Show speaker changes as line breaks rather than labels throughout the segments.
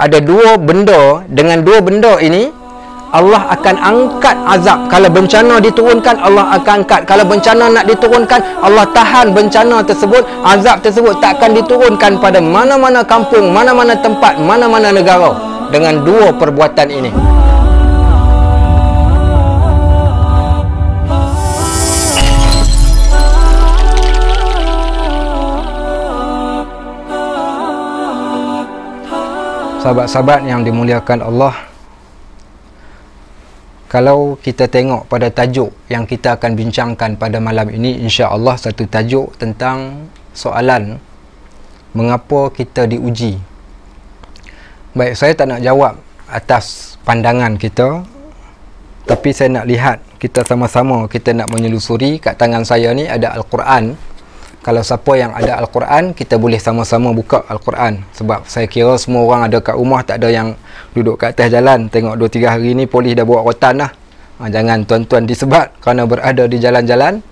ada dua benda dengan dua benda ini Allah akan angkat azab kalau bencana diturunkan Allah akan angkat kalau bencana nak diturunkan Allah tahan bencana tersebut azab tersebut tak akan diturunkan pada mana-mana kampung mana-mana tempat mana-mana negara dengan dua perbuatan ini sahabat-sahabat yang dimuliakan Allah kalau kita tengok pada tajuk yang kita akan bincangkan pada malam ini insya-Allah satu tajuk tentang soalan mengapa kita diuji baik saya tak nak jawab atas pandangan kita tapi saya nak lihat kita sama-sama kita nak menyelusuri kat tangan saya ni ada al-Quran kalau siapa yang ada Al-Quran kita boleh sama-sama buka Al-Quran sebab saya kira semua orang ada kat rumah tak ada yang duduk kat atas jalan tengok 2-3 hari ni polis dah buat rotan lah ha, jangan tuan-tuan disebat kerana berada di jalan-jalan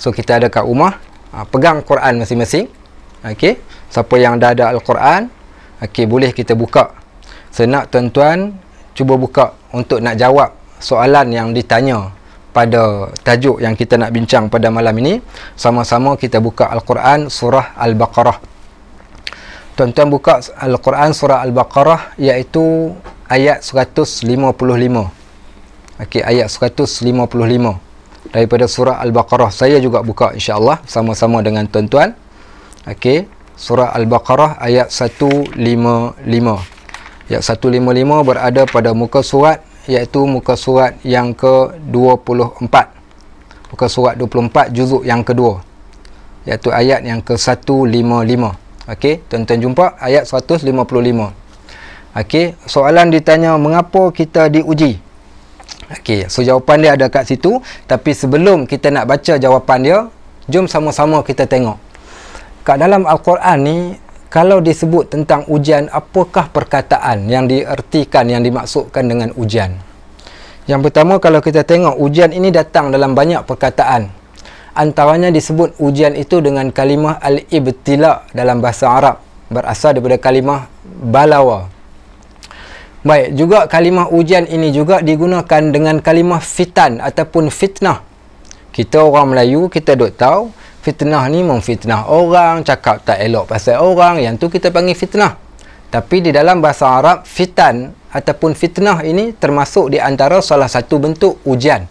so kita ada kat rumah ha, pegang Quran masing-masing ok siapa yang dah ada Al-Quran ok boleh kita buka senak so, tuan-tuan cuba buka untuk nak jawab soalan yang ditanya pada tajuk yang kita nak bincang pada malam ini sama-sama kita buka al-Quran surah al-Baqarah tuan-tuan buka al-Quran surah al-Baqarah iaitu ayat 155 Okay, ayat 155 daripada surah al-Baqarah saya juga buka insya-Allah sama-sama dengan tuan-tuan Okay, surah al-Baqarah ayat 155 ayat 155 berada pada muka surat iaitu muka surat yang ke-24 muka surat 24 juzuk yang kedua iaitu ayat yang ke-155 ok tuan-tuan jumpa ayat 155 okey soalan ditanya mengapa kita diuji okey so jawapan dia ada kat situ tapi sebelum kita nak baca jawapan dia jom sama-sama kita tengok kat dalam Al-Quran ni kalau disebut tentang ujian apakah perkataan yang diertikan yang dimaksudkan dengan ujian yang pertama kalau kita tengok ujian ini datang dalam banyak perkataan antaranya disebut ujian itu dengan kalimah al-ibtila dalam bahasa Arab berasal daripada kalimah balawa baik juga kalimah ujian ini juga digunakan dengan kalimah fitan ataupun fitnah kita orang Melayu kita duk tahu fitnah ni memfitnah orang, cakap tak elok pasal orang, yang tu kita panggil fitnah. Tapi di dalam bahasa Arab, fitan ataupun fitnah ini termasuk di antara salah satu bentuk ujian.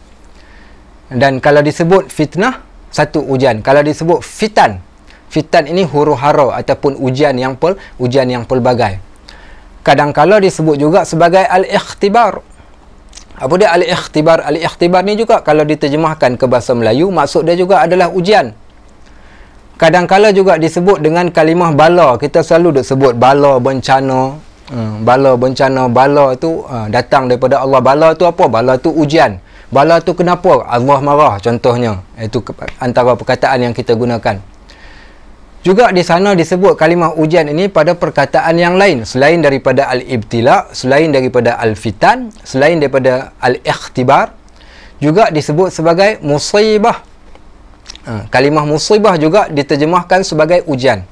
Dan kalau disebut fitnah, satu ujian. Kalau disebut fitan, fitan ini huru hara ataupun ujian yang pel, ujian yang pelbagai. Kadangkala disebut juga sebagai al-ikhtibar. Apa dia al-ikhtibar? Al-ikhtibar ni juga kalau diterjemahkan ke bahasa Melayu, maksud dia juga adalah ujian kadangkala juga disebut dengan kalimah bala kita selalu duk sebut bala bencana hmm, bala bencana bala tu uh, datang daripada Allah bala tu apa bala tu ujian bala tu kenapa Allah marah contohnya itu antara perkataan yang kita gunakan juga di sana disebut kalimah ujian ini pada perkataan yang lain selain daripada al-ibtila selain daripada al-fitan selain daripada al-ikhtibar juga disebut sebagai musibah Ha, kalimah musibah juga diterjemahkan sebagai ujian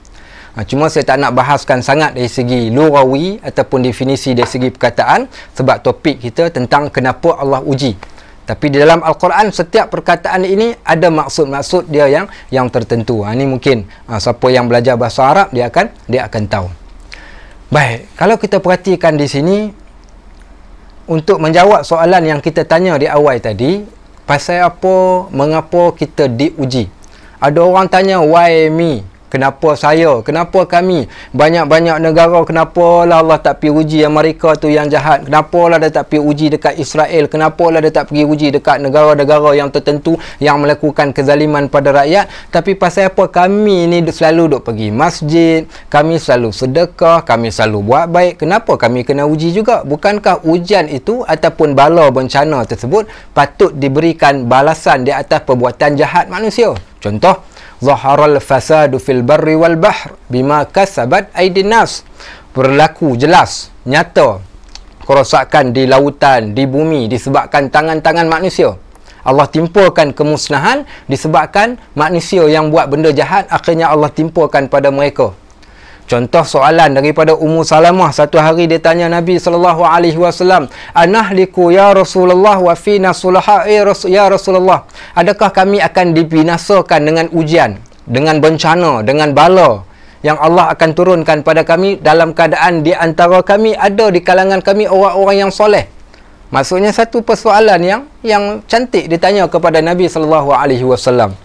ha, cuma saya tak nak bahaskan sangat dari segi lurawi ataupun definisi dari segi perkataan sebab topik kita tentang kenapa Allah uji tapi di dalam Al-Quran setiap perkataan ini ada maksud-maksud dia yang yang tertentu ha, ini mungkin ha, siapa yang belajar bahasa Arab dia akan dia akan tahu baik kalau kita perhatikan di sini untuk menjawab soalan yang kita tanya di awal tadi pasal apa mengapa kita diuji ada orang tanya why me kenapa saya kenapa kami banyak-banyak negara kenapa lah Allah tak pergi uji mereka tu yang jahat kenapa lah dia tak pergi uji dekat Israel kenapa lah dia tak pergi uji dekat negara-negara yang tertentu yang melakukan kezaliman pada rakyat tapi pasal apa kami ni selalu duk pergi masjid kami selalu sedekah kami selalu buat baik kenapa kami kena uji juga bukankah ujian itu ataupun bala bencana tersebut patut diberikan balasan di atas perbuatan jahat manusia contoh zahara al-fasadu fil barri wal bahr bima kasabat aidin nas berlaku jelas nyata kerosakan di lautan di bumi disebabkan tangan-tangan manusia Allah timpulkan kemusnahan disebabkan manusia yang buat benda jahat akhirnya Allah timpulkan pada mereka Contoh soalan daripada Ummu Salamah satu hari dia tanya Nabi sallallahu alaihi wasallam, "Anahliku ya Rasulullah wa fi nasulaha eh, ya Rasulullah? Adakah kami akan dibinasakan dengan ujian, dengan bencana, dengan bala?" yang Allah akan turunkan pada kami dalam keadaan di antara kami ada di kalangan kami orang-orang yang soleh. Maksudnya satu persoalan yang yang cantik ditanya kepada Nabi sallallahu alaihi wasallam.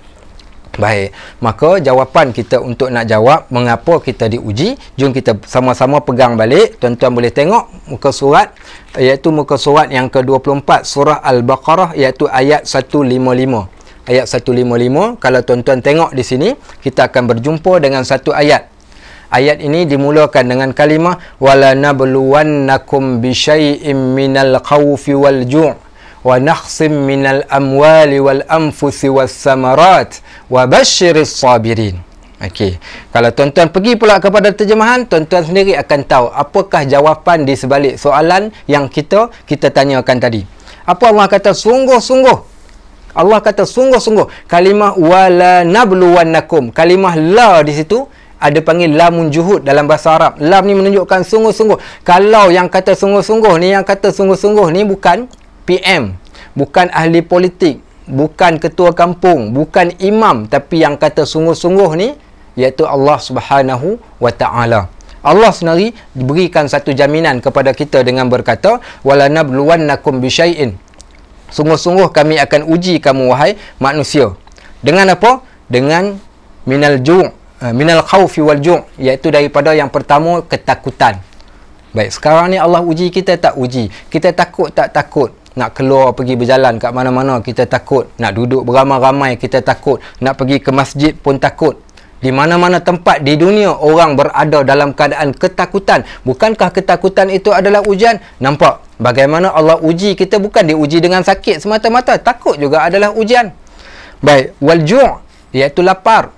Baik, maka jawapan kita untuk nak jawab mengapa kita diuji, jom kita sama-sama pegang balik. Tuan-tuan boleh tengok muka surat iaitu muka surat yang ke-24 surah Al-Baqarah iaitu ayat 155. Ayat 155, kalau tuan-tuan tengok di sini, kita akan berjumpa dengan satu ayat. Ayat ini dimulakan dengan kalimah wala nabluwannakum bisyai'im minal khawfi wal ju' wal من الأموال samarat والثمرات وبشر sabirin. Okey. Kalau tuan-tuan pergi pula kepada terjemahan, tuan-tuan sendiri akan tahu apakah jawapan di sebalik soalan yang kita kita tanyakan tadi. Apa Allah kata sungguh-sungguh? Allah kata sungguh-sungguh. Kalimah wala nabluwannakum. Kalimah la di situ ada panggil lamun juhud dalam bahasa Arab. Lam ni menunjukkan sungguh-sungguh. Kalau yang kata sungguh-sungguh ni, yang kata sungguh-sungguh ni bukan PM, bukan ahli politik, bukan ketua kampung, bukan imam tapi yang kata sungguh-sungguh ni iaitu Allah Subhanahu wa taala. Allah sendiri berikan satu jaminan kepada kita dengan berkata wala nabluwannakum bisyai'in. Sungguh-sungguh kami akan uji kamu wahai manusia. Dengan apa? Dengan minal ju' eh, minal khaufi wal ju' iaitu daripada yang pertama ketakutan. Baik, sekarang ni Allah uji kita tak uji. Kita takut tak takut nak keluar pergi berjalan kat mana-mana kita takut nak duduk beramai-ramai kita takut nak pergi ke masjid pun takut di mana-mana tempat di dunia orang berada dalam keadaan ketakutan bukankah ketakutan itu adalah ujian nampak bagaimana Allah uji kita bukan diuji dengan sakit semata-mata takut juga adalah ujian baik wal ju' iaitu lapar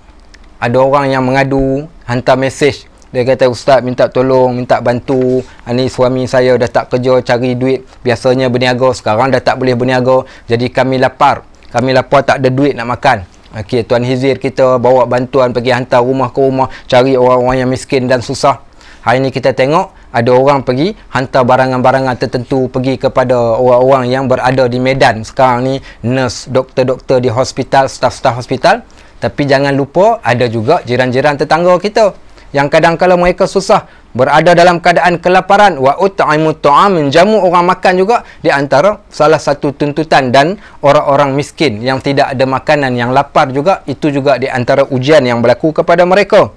ada orang yang mengadu hantar mesej dia kata ustaz minta tolong minta bantu ah, ni suami saya dah tak kerja cari duit biasanya berniaga sekarang dah tak boleh berniaga jadi kami lapar kami lapar tak ada duit nak makan okey tuan Hizir kita bawa bantuan pergi hantar rumah ke rumah cari orang-orang yang miskin dan susah hari ni kita tengok ada orang pergi hantar barangan-barangan tertentu pergi kepada orang-orang yang berada di medan sekarang ni nurse doktor-doktor di hospital staf-staf hospital tapi jangan lupa ada juga jiran-jiran tetangga kita yang kadang-kadang mereka susah berada dalam keadaan kelaparan wa ut'imu tu'am menjamu orang makan juga di antara salah satu tuntutan dan orang-orang miskin yang tidak ada makanan yang lapar juga itu juga di antara ujian yang berlaku kepada mereka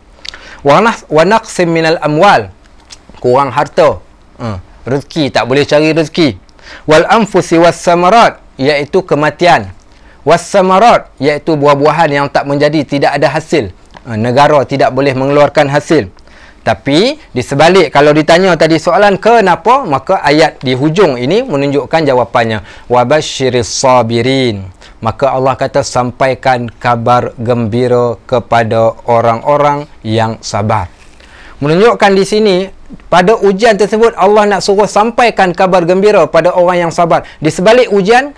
wa naqsim minal amwal kurang harta hmm. rezeki tak boleh cari rezeki wal anfusi was samarat iaitu kematian was samarat iaitu buah-buahan yang tak menjadi tidak ada hasil Ah, negara tidak boleh mengeluarkan hasil tapi di sebalik kalau ditanya tadi soalan kenapa maka ayat di hujung ini menunjukkan jawapannya wabashiris sabirin maka Allah kata sampaikan kabar gembira kepada orang-orang yang sabar menunjukkan di sini pada ujian tersebut Allah nak suruh sampaikan kabar gembira pada orang yang sabar di sebalik ujian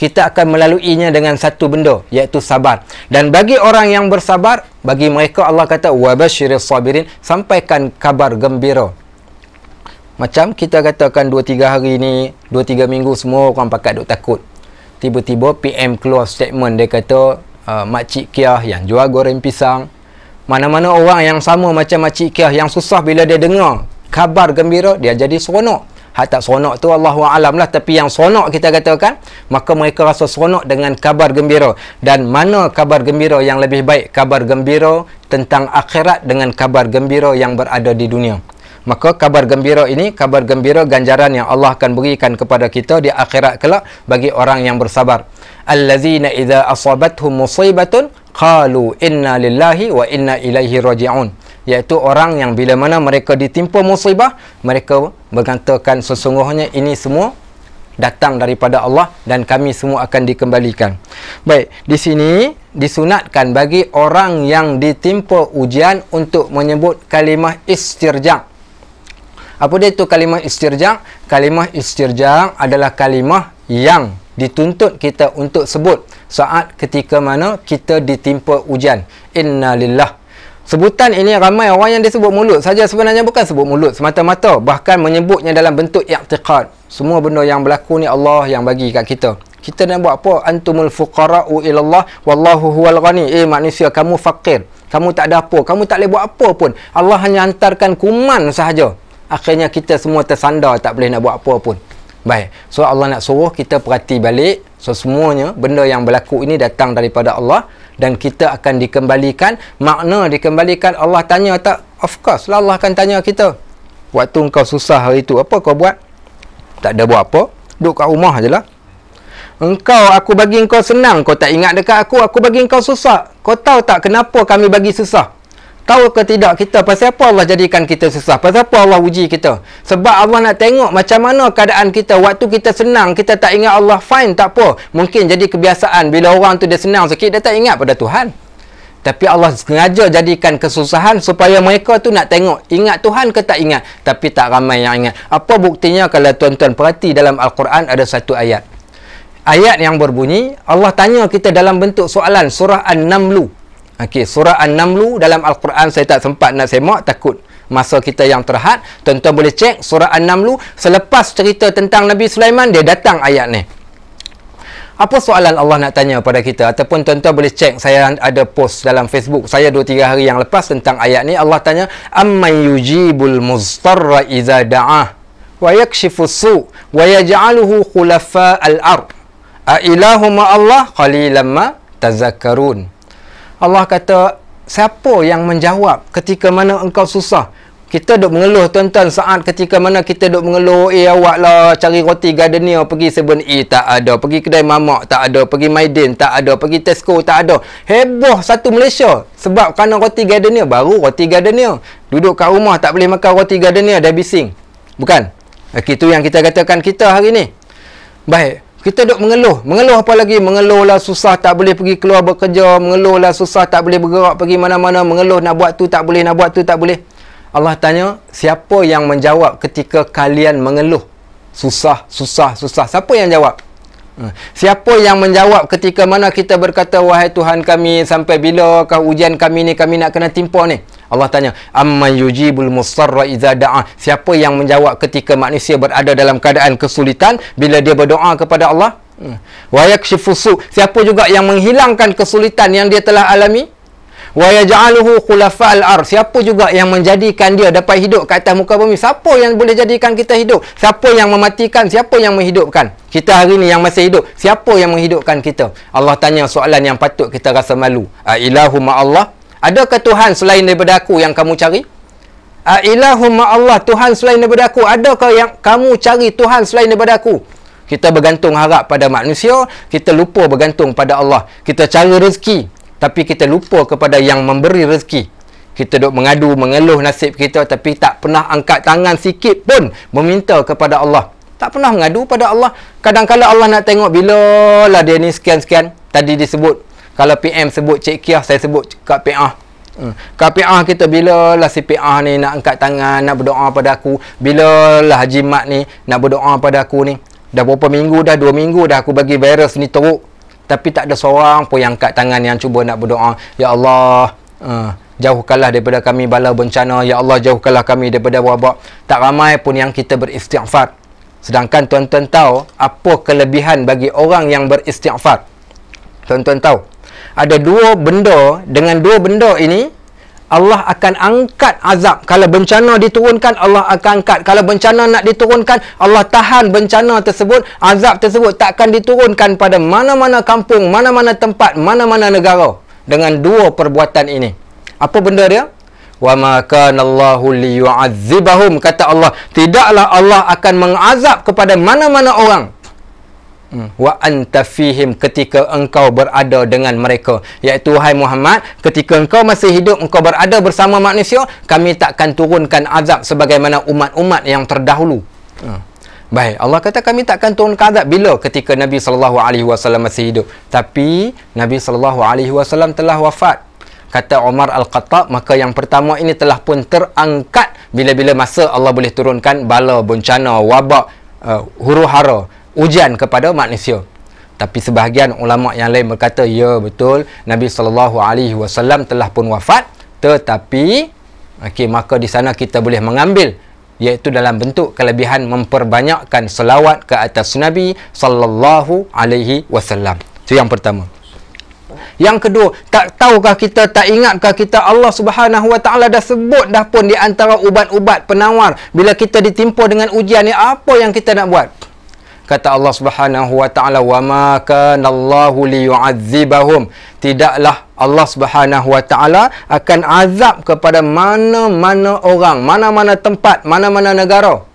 kita akan melaluinya dengan satu benda iaitu sabar dan bagi orang yang bersabar bagi mereka Allah kata wabashiril sabirin sampaikan kabar gembira macam kita katakan 2 3 hari ni 2 3 minggu semua orang pakat dok takut tiba-tiba PM keluar statement dia kata ah, makcik kiah yang jual goreng pisang mana-mana orang yang sama macam makcik kiah yang susah bila dia dengar kabar gembira dia jadi seronok hak tak seronok tu Allah alam lah tapi yang seronok kita katakan maka mereka rasa seronok dengan kabar gembira dan mana kabar gembira yang lebih baik kabar gembira tentang akhirat dengan kabar gembira yang berada di dunia maka kabar gembira ini kabar gembira ganjaran yang Allah akan berikan kepada kita di akhirat kelak bagi orang yang bersabar allazina idza asabathum musibatun qalu inna lillahi wa inna ilaihi raji'un iaitu orang yang bila mana mereka ditimpa musibah mereka mengatakan sesungguhnya ini semua datang daripada Allah dan kami semua akan dikembalikan. Baik, di sini disunatkan bagi orang yang ditimpa ujian untuk menyebut kalimah istirja'. Apa dia itu kalimah istirja'? Kalimah istirja' adalah kalimah yang dituntut kita untuk sebut saat ketika mana kita ditimpa ujian. Innalillah Sebutan ini ramai orang yang disebut mulut saja sebenarnya bukan sebut mulut semata-mata bahkan menyebutnya dalam bentuk i'tiqad. Semua benda yang berlaku ni Allah yang bagi kat kita. Kita nak buat apa? Antumul fuqara'u ilallah wallahu huwal ghani. Eh manusia kamu fakir. Kamu tak ada apa. Kamu tak boleh buat apa pun. Allah hanya hantarkan kuman sahaja. Akhirnya kita semua tersandar tak boleh nak buat apa pun. Baik. So Allah nak suruh kita perhati balik. So semuanya benda yang berlaku ini datang daripada Allah dan kita akan dikembalikan makna dikembalikan Allah tanya tak of course lah Allah akan tanya kita waktu kau susah hari itu apa kau buat tak ada buat apa duduk kat rumah je lah engkau aku bagi engkau senang kau tak ingat dekat aku aku bagi engkau susah kau tahu tak kenapa kami bagi susah tahu ke tidak kita pasal apa Allah jadikan kita susah pasal apa Allah uji kita sebab Allah nak tengok macam mana keadaan kita waktu kita senang kita tak ingat Allah fine tak apa mungkin jadi kebiasaan bila orang tu dia senang sikit dia tak ingat pada Tuhan tapi Allah sengaja jadikan kesusahan supaya mereka tu nak tengok ingat Tuhan ke tak ingat tapi tak ramai yang ingat apa buktinya kalau tuan-tuan perhati dalam Al-Quran ada satu ayat ayat yang berbunyi Allah tanya kita dalam bentuk soalan surah An-Namlu Okey, surah An-Namlu dalam Al-Quran saya tak sempat nak semak takut masa kita yang terhad. Tuan-tuan boleh cek surah An-Namlu selepas cerita tentang Nabi Sulaiman dia datang ayat ni. Apa soalan Allah nak tanya pada kita ataupun tuan-tuan boleh cek saya ada post dalam Facebook saya 2 3 hari yang lepas tentang ayat ni Allah tanya amman yujibul muztarra iza da'ah wa yakshifu su wa yaj'aluhu khulafa al Ar, a Allah qalilan ma tazakkarun Allah kata siapa yang menjawab ketika mana engkau susah kita duk mengeluh tuan-tuan saat ketika mana kita duk mengeluh eh awaklah cari roti gardenia pergi 7E eh, tak ada pergi kedai mamak tak ada pergi maiden tak ada pergi Tesco tak ada heboh satu Malaysia sebab kena roti gardenia baru roti gardenia duduk kat rumah tak boleh makan roti gardenia dah bising bukan itu yang kita katakan kita hari ni baik kita duk mengeluh. Mengeluh apa lagi? Mengeluhlah susah tak boleh pergi keluar bekerja. Mengeluhlah susah tak boleh bergerak pergi mana-mana. Mengeluh nak buat tu tak boleh, nak buat tu tak boleh. Allah tanya, siapa yang menjawab ketika kalian mengeluh? Susah, susah, susah. Siapa yang jawab? Ha. Siapa yang menjawab ketika mana kita berkata, Wahai Tuhan kami, sampai bila kau ujian kami ni, kami nak kena timpa ni? Allah tanya, "Amman yujibul musarra idza da'a?" Siapa yang menjawab ketika manusia berada dalam keadaan kesulitan bila dia berdoa kepada Allah? Hmm. Wa yakshifu su. Siapa juga yang menghilangkan kesulitan yang dia telah alami? Wa yaj'aluhu khulafa'al ar. Siapa juga yang menjadikan dia dapat hidup ke atas muka bumi? Siapa yang boleh jadikan kita hidup? Siapa yang mematikan? Siapa yang menghidupkan? Kita hari ini yang masih hidup, siapa yang menghidupkan kita? Allah tanya soalan yang patut kita rasa malu. A ilahu ma Allah? Adakah Tuhan selain daripada aku yang kamu cari? Ailahumma ah, Allah Tuhan selain daripada aku. Adakah yang kamu cari Tuhan selain daripada aku? Kita bergantung harap pada manusia, kita lupa bergantung pada Allah. Kita cari rezeki, tapi kita lupa kepada yang memberi rezeki. Kita duk mengadu, mengeluh nasib kita tapi tak pernah angkat tangan sikit pun meminta kepada Allah. Tak pernah mengadu pada Allah. Kadang-kadang Allah nak tengok bila lah dia ni sekian-sekian. Tadi disebut kalau PM sebut Cik Kiah saya sebut Kak PA hmm. Kak PA kita bila lah si PA ni nak angkat tangan nak berdoa pada aku bila lah Haji Mat ni nak berdoa pada aku ni dah berapa minggu dah dua minggu dah aku bagi virus ni teruk tapi tak ada seorang pun yang angkat tangan yang cuba nak berdoa Ya Allah uh, jauhkanlah daripada kami bala bencana Ya Allah jauhkanlah kami daripada wabak tak ramai pun yang kita beristighfar Sedangkan tuan-tuan tahu apa kelebihan bagi orang yang beristighfar. Tuan-tuan tahu ada dua benda dengan dua benda ini Allah akan angkat azab kalau bencana diturunkan Allah akan angkat kalau bencana nak diturunkan Allah tahan bencana tersebut azab tersebut takkan diturunkan pada mana-mana kampung mana-mana tempat mana-mana negara dengan dua perbuatan ini apa benda dia wa ma kana Allahu liyu'adzibahum kata Allah tidaklah Allah akan mengazab kepada mana-mana orang Hmm. wa anta fihim ketika engkau berada dengan mereka iaitu wahai Muhammad ketika engkau masih hidup engkau berada bersama manusia kami takkan turunkan azab sebagaimana umat-umat yang terdahulu hmm. baik Allah kata kami takkan turunkan azab bila ketika Nabi sallallahu alaihi wasallam masih hidup tapi Nabi sallallahu alaihi wasallam telah wafat kata Umar Al-Khattab maka yang pertama ini telah pun terangkat bila-bila masa Allah boleh turunkan bala bencana wabak uh, huru-hara ujian kepada manusia tapi sebahagian ulama yang lain berkata ya betul Nabi sallallahu alaihi wasallam telah pun wafat tetapi okey maka di sana kita boleh mengambil iaitu dalam bentuk kelebihan memperbanyakkan selawat ke atas Nabi sallallahu alaihi wasallam itu yang pertama yang kedua, tak tahukah kita, tak ingatkah kita Allah Subhanahu Wa Taala dah sebut dah pun di antara ubat-ubat penawar bila kita ditimpa dengan ujian ni apa yang kita nak buat? kata Allah Subhanahu wa taala wa ma kana Allah liyu'adzibahum tidaklah Allah Subhanahu wa taala akan azab kepada mana-mana orang mana-mana tempat mana-mana negara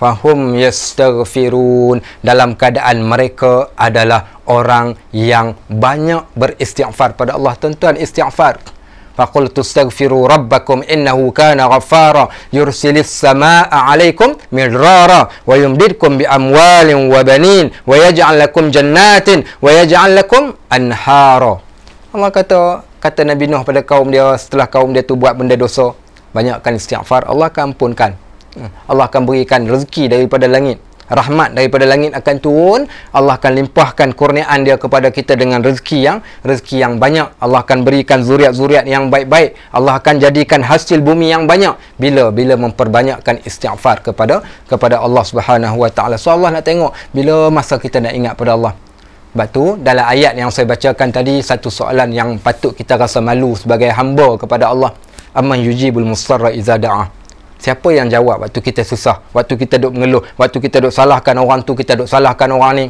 fahum yastaghfirun dalam keadaan mereka adalah orang yang banyak beristighfar pada Allah tuan-tuan istighfar -tuan, فقلتُ استغفروا ربكم إنه كان غفارا يرسل السماء عليكم مرارا ويمددكم بأموال وبنين ويجعل لكم جنات ويجعل لكم أنهارا Allah kata kata Nabi Nuh pada kaum dia setelah kaum dia tu buat benda dosa banyakkan istighfar Allah akan ampunkan hmm. Allah akan berikan rezeki daripada langit rahmat daripada langit akan turun Allah akan limpahkan kurniaan dia kepada kita dengan rezeki yang rezeki yang banyak Allah akan berikan zuriat-zuriat yang baik-baik Allah akan jadikan hasil bumi yang banyak bila bila memperbanyakkan istighfar kepada kepada Allah Subhanahu Wa Taala so Allah nak tengok bila masa kita nak ingat pada Allah sebab tu dalam ayat yang saya bacakan tadi satu soalan yang patut kita rasa malu sebagai hamba kepada Allah aman yujibul musarra iza ah. Siapa yang jawab waktu kita susah? Waktu kita duk mengeluh? Waktu kita duk salahkan orang tu? Kita duk salahkan orang ni?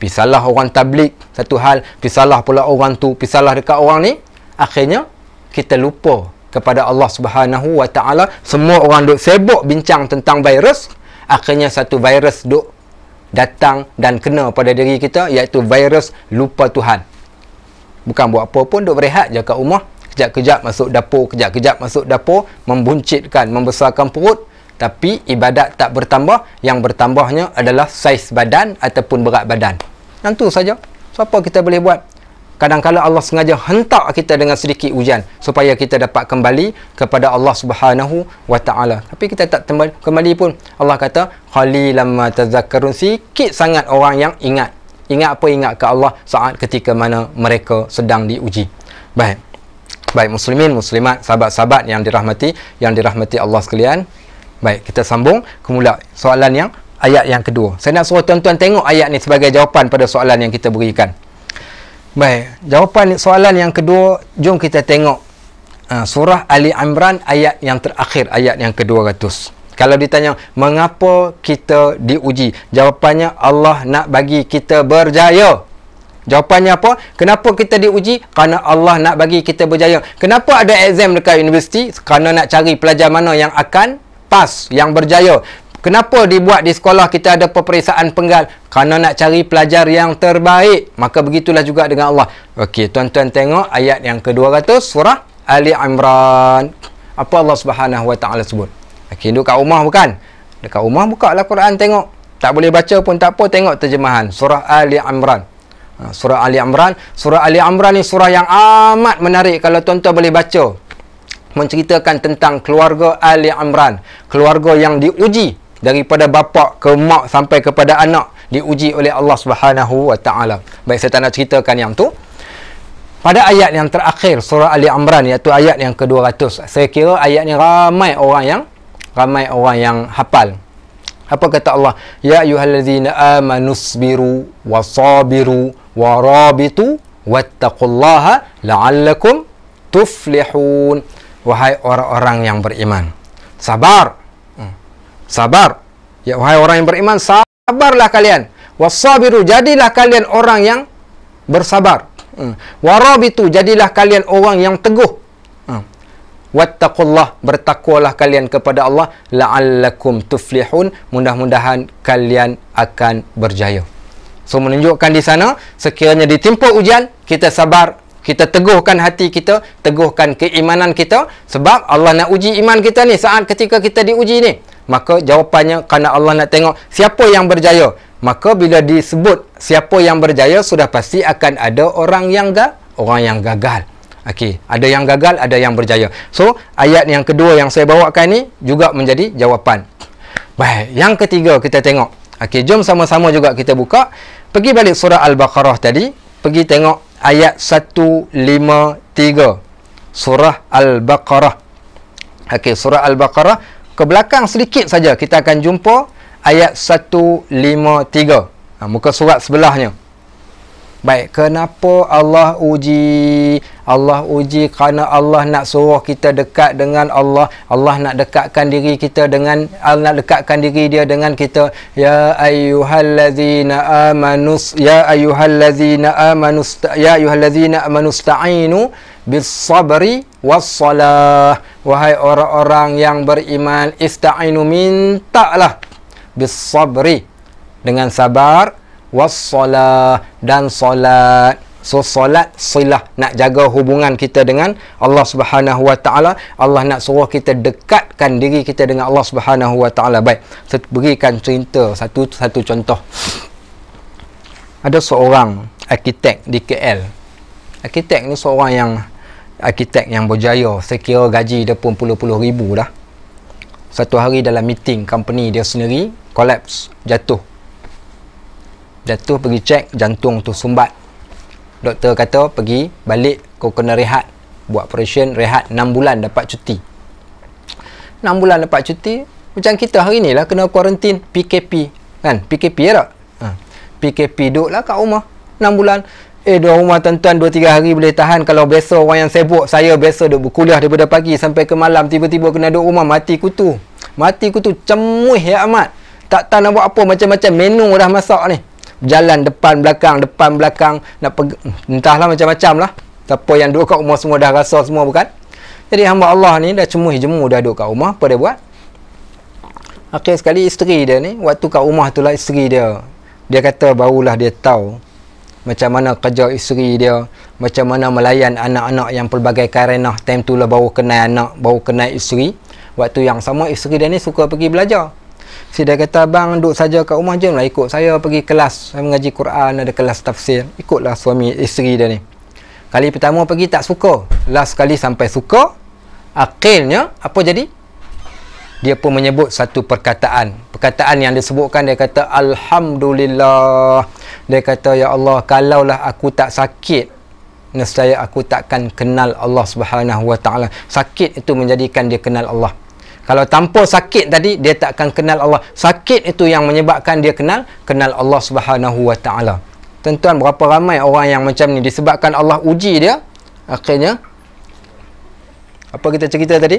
Pergi orang tablik satu hal. Pergi pula orang tu. Pergi salah dekat orang ni. Akhirnya, kita lupa kepada Allah Subhanahu Wa Taala. Semua orang duk sibuk bincang tentang virus. Akhirnya, satu virus duk datang dan kena pada diri kita iaitu virus lupa Tuhan. Bukan buat apa pun, duk berehat je kat rumah kejap-kejap masuk dapur, kejap-kejap masuk dapur, membuncitkan, membesarkan perut. Tapi ibadat tak bertambah, yang bertambahnya adalah saiz badan ataupun berat badan. Yang tu saja. So, apa kita boleh buat? Kadang-kadang Allah sengaja hentak kita dengan sedikit hujan supaya kita dapat kembali kepada Allah Subhanahu wa taala. Tapi kita tak kembali pun. Allah kata, "Qalilam ma tazakkarun." Sikit sangat orang yang ingat. Ingat apa? Ingat ke Allah saat ketika mana mereka sedang diuji. Baik baik muslimin muslimat sahabat-sahabat yang dirahmati yang dirahmati Allah sekalian baik kita sambung kemula soalan yang ayat yang kedua saya nak suruh tuan-tuan tengok ayat ni sebagai jawapan pada soalan yang kita berikan baik jawapan soalan yang kedua jom kita tengok uh, surah Ali Imran ayat yang terakhir ayat yang kedua ratus kalau ditanya mengapa kita diuji jawapannya Allah nak bagi kita berjaya Jawapannya apa? Kenapa kita diuji? Kerana Allah nak bagi kita berjaya. Kenapa ada exam dekat universiti? Kerana nak cari pelajar mana yang akan pas, yang berjaya. Kenapa dibuat di sekolah kita ada peperiksaan penggal? Kerana nak cari pelajar yang terbaik. Maka begitulah juga dengan Allah. Okey, tuan-tuan tengok ayat yang ke-200 surah Ali Imran. Apa Allah Subhanahu Wa Taala sebut? Okey, duduk kat rumah bukan? Dekat rumah buka lah Quran tengok. Tak boleh baca pun tak apa, tengok terjemahan surah Ali Imran. Ha, surah Ali Amran Surah Ali Amran ni surah yang amat menarik Kalau tuan-tuan boleh baca Menceritakan tentang keluarga Ali Amran Keluarga yang diuji Daripada bapa ke mak sampai kepada anak Diuji oleh Allah Subhanahu Wa Taala. Baik saya tak nak ceritakan yang tu pada ayat yang terakhir surah Ali Amran iaitu ayat yang ke-200 saya kira ayat ni ramai orang yang ramai orang yang hafal apa kata Allah? Ya ayyuhallazina amanu sabiru wasabiru warabitu wattaqullaha la'allakum tuflihun. Wahai orang-orang yang beriman. Sabar. Hmm. Sabar. Ya wahai orang yang beriman, sabarlah kalian. Wasabiru jadilah kalian orang yang bersabar. Hmm. Warabitu jadilah kalian orang yang teguh wattaqullah bertakwalah kalian kepada Allah la'allakum tuflihun mudah-mudahan kalian akan berjaya so menunjukkan di sana sekiranya ditimpa ujian kita sabar kita teguhkan hati kita teguhkan keimanan kita sebab Allah nak uji iman kita ni saat ketika kita diuji ni maka jawapannya kerana Allah nak tengok siapa yang berjaya maka bila disebut siapa yang berjaya sudah pasti akan ada orang yang ga orang yang gagal Okey, ada yang gagal, ada yang berjaya. So, ayat yang kedua yang saya bawakan ni juga menjadi jawapan. Baik, yang ketiga kita tengok. Okey, jom sama-sama juga kita buka. Pergi balik surah Al-Baqarah tadi, pergi tengok ayat 153. Surah Al-Baqarah. Okey, surah Al-Baqarah ke belakang sedikit saja kita akan jumpa ayat 153. Ha, muka surat sebelahnya. Baik, kenapa Allah uji? Allah uji kerana Allah nak suruh kita dekat dengan Allah. Allah nak dekatkan diri kita dengan Allah nak dekatkan diri dia dengan kita. Ya ayyuhallazina amanu ya ayyuhallazina amanu ya ayyuhallazina amanu sta'inu bis-sabri was-salah. Wahai orang-orang yang beriman, ista'inu mintalah bis-sabri dengan sabar wassalah dan solat so solat silah nak jaga hubungan kita dengan Allah Subhanahu Wa Taala Allah nak suruh kita dekatkan diri kita dengan Allah Subhanahu Wa Taala baik saya berikan cerita satu satu contoh ada seorang arkitek di KL arkitek ni seorang yang arkitek yang berjaya sekira gaji dia pun puluh-puluh ribu dah satu hari dalam meeting company dia sendiri collapse jatuh jatuh pergi cek jantung tu sumbat doktor kata pergi balik kau kena rehat buat operation rehat 6 bulan dapat cuti 6 bulan dapat cuti macam kita hari ni lah kena kuarantin PKP kan PKP ya tak ha. PKP duduk lah kat rumah 6 bulan eh dua rumah tuan-tuan 2-3 hari boleh tahan kalau besok orang yang sibuk saya biasa duduk berkuliah daripada pagi sampai ke malam tiba-tiba kena duduk rumah mati kutu mati kutu cemuih ya amat tak tahu nak buat apa macam-macam menu dah masak ni jalan depan belakang depan belakang nak peg- hmm, entahlah macam-macam lah siapa yang duduk kat rumah semua dah rasa semua bukan jadi hamba Allah ni dah cemuh jemu dah duduk kat rumah apa dia buat Okey sekali isteri dia ni waktu kat rumah tu lah isteri dia dia kata barulah dia tahu macam mana kerja isteri dia macam mana melayan anak-anak yang pelbagai karenah time tu lah baru kenal anak baru kenal isteri waktu yang sama isteri dia ni suka pergi belajar Si dia kata abang duduk saja kat rumah je lah ikut saya pergi kelas saya mengaji Quran ada kelas tafsir. Ikutlah suami isteri dia ni. Kali pertama pergi tak suka. Last kali sampai suka. Akhirnya apa jadi? Dia pun menyebut satu perkataan. Perkataan yang disebutkan dia kata alhamdulillah. Dia kata ya Allah kalaulah aku tak sakit nescaya aku takkan kenal Allah Subhanahu Sakit itu menjadikan dia kenal Allah. Kalau tanpa sakit tadi dia tak akan kenal Allah. Sakit itu yang menyebabkan dia kenal kenal Allah Subhanahu Wa Taala. tuan berapa ramai orang yang macam ni disebabkan Allah uji dia akhirnya apa kita cerita tadi?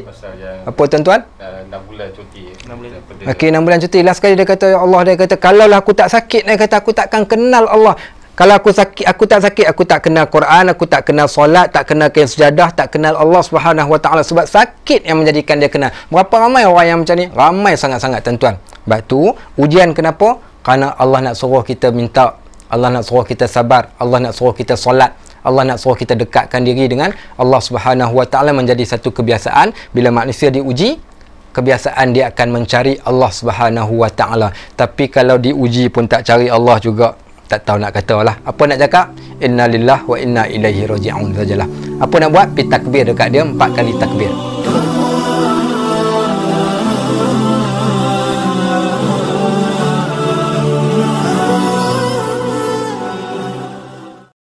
Apa tuan-tuan? 6 eh, bulan cuti. 6 bulan. Okey 6 bulan cuti. Last sekali dia kata ya Allah dia kata kalaulah aku tak sakit dia kata aku takkan kenal Allah. Kalau aku sakit, aku tak sakit, aku tak kenal Quran, aku tak kenal solat, tak kenal kain sejadah, tak kenal Allah Subhanahu Wa Taala sebab sakit yang menjadikan dia kenal. Berapa ramai orang yang macam ni? Ramai sangat-sangat tuan-tuan. Sebab tu, ujian kenapa? Karena Allah nak suruh kita minta, Allah nak suruh kita sabar, Allah nak suruh kita solat. Allah nak suruh kita dekatkan diri dengan Allah Subhanahu Wa Taala menjadi satu kebiasaan bila manusia diuji kebiasaan dia akan mencari Allah Subhanahu Wa Taala tapi kalau diuji pun tak cari Allah juga tak tahu nak kata lah apa nak cakap inna lillah wa inna ilaihi roji'un sajalah apa nak buat pergi takbir dekat dia empat kali takbir takbir